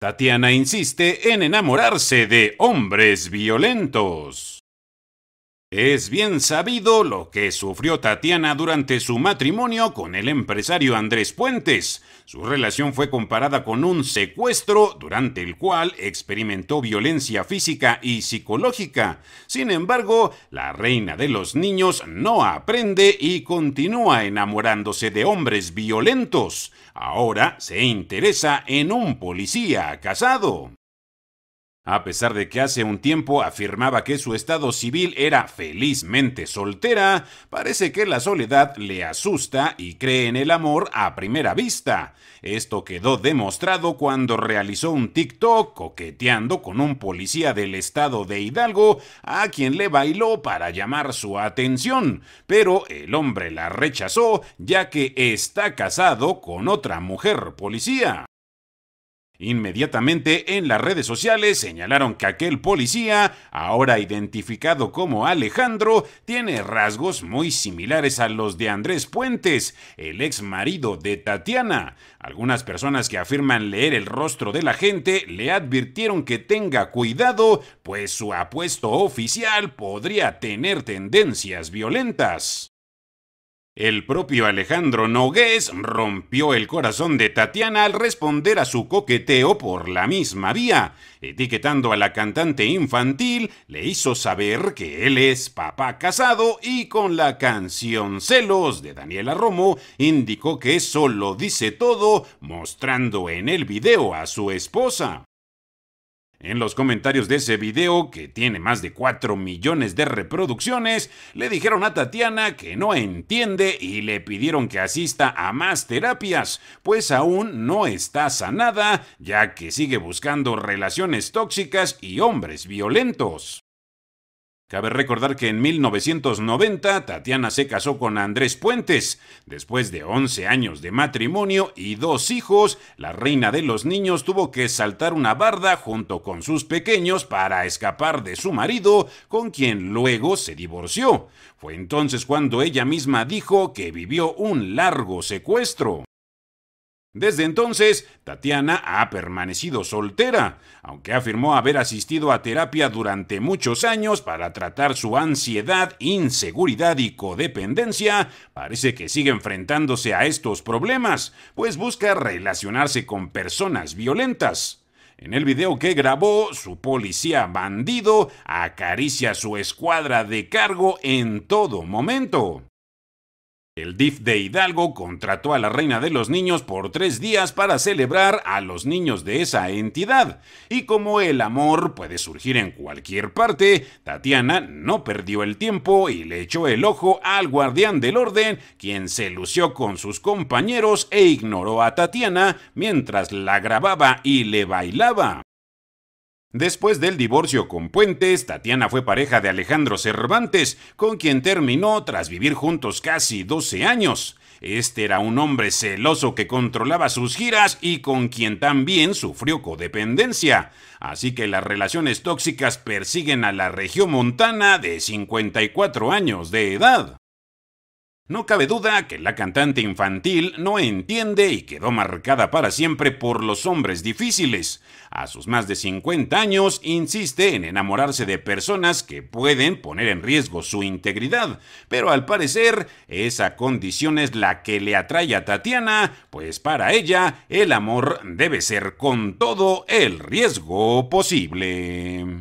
Tatiana insiste en enamorarse de hombres violentos. Es bien sabido lo que sufrió Tatiana durante su matrimonio con el empresario Andrés Puentes. Su relación fue comparada con un secuestro durante el cual experimentó violencia física y psicológica. Sin embargo, la reina de los niños no aprende y continúa enamorándose de hombres violentos. Ahora se interesa en un policía casado a pesar de que hace un tiempo afirmaba que su estado civil era felizmente soltera, parece que la soledad le asusta y cree en el amor a primera vista. Esto quedó demostrado cuando realizó un TikTok coqueteando con un policía del estado de Hidalgo a quien le bailó para llamar su atención, pero el hombre la rechazó ya que está casado con otra mujer policía. Inmediatamente en las redes sociales señalaron que aquel policía, ahora identificado como Alejandro, tiene rasgos muy similares a los de Andrés Puentes, el ex marido de Tatiana. Algunas personas que afirman leer el rostro de la gente le advirtieron que tenga cuidado, pues su apuesto oficial podría tener tendencias violentas. El propio Alejandro Nogués rompió el corazón de Tatiana al responder a su coqueteo por la misma vía. Etiquetando a la cantante infantil, le hizo saber que él es papá casado y con la canción Celos de Daniela Romo indicó que eso lo dice todo, mostrando en el video a su esposa. En los comentarios de ese video, que tiene más de 4 millones de reproducciones, le dijeron a Tatiana que no entiende y le pidieron que asista a más terapias, pues aún no está sanada, ya que sigue buscando relaciones tóxicas y hombres violentos. Cabe recordar que en 1990 Tatiana se casó con Andrés Puentes. Después de 11 años de matrimonio y dos hijos, la reina de los niños tuvo que saltar una barda junto con sus pequeños para escapar de su marido, con quien luego se divorció. Fue entonces cuando ella misma dijo que vivió un largo secuestro. Desde entonces, Tatiana ha permanecido soltera, aunque afirmó haber asistido a terapia durante muchos años para tratar su ansiedad, inseguridad y codependencia, parece que sigue enfrentándose a estos problemas, pues busca relacionarse con personas violentas. En el video que grabó, su policía bandido acaricia su escuadra de cargo en todo momento. El DIF de Hidalgo contrató a la Reina de los Niños por tres días para celebrar a los niños de esa entidad. Y como el amor puede surgir en cualquier parte, Tatiana no perdió el tiempo y le echó el ojo al guardián del orden, quien se lució con sus compañeros e ignoró a Tatiana mientras la grababa y le bailaba. Después del divorcio con Puentes, Tatiana fue pareja de Alejandro Cervantes, con quien terminó tras vivir juntos casi 12 años. Este era un hombre celoso que controlaba sus giras y con quien también sufrió codependencia. Así que las relaciones tóxicas persiguen a la región montana de 54 años de edad. No cabe duda que la cantante infantil no entiende y quedó marcada para siempre por los hombres difíciles. A sus más de 50 años insiste en enamorarse de personas que pueden poner en riesgo su integridad, pero al parecer esa condición es la que le atrae a Tatiana, pues para ella el amor debe ser con todo el riesgo posible.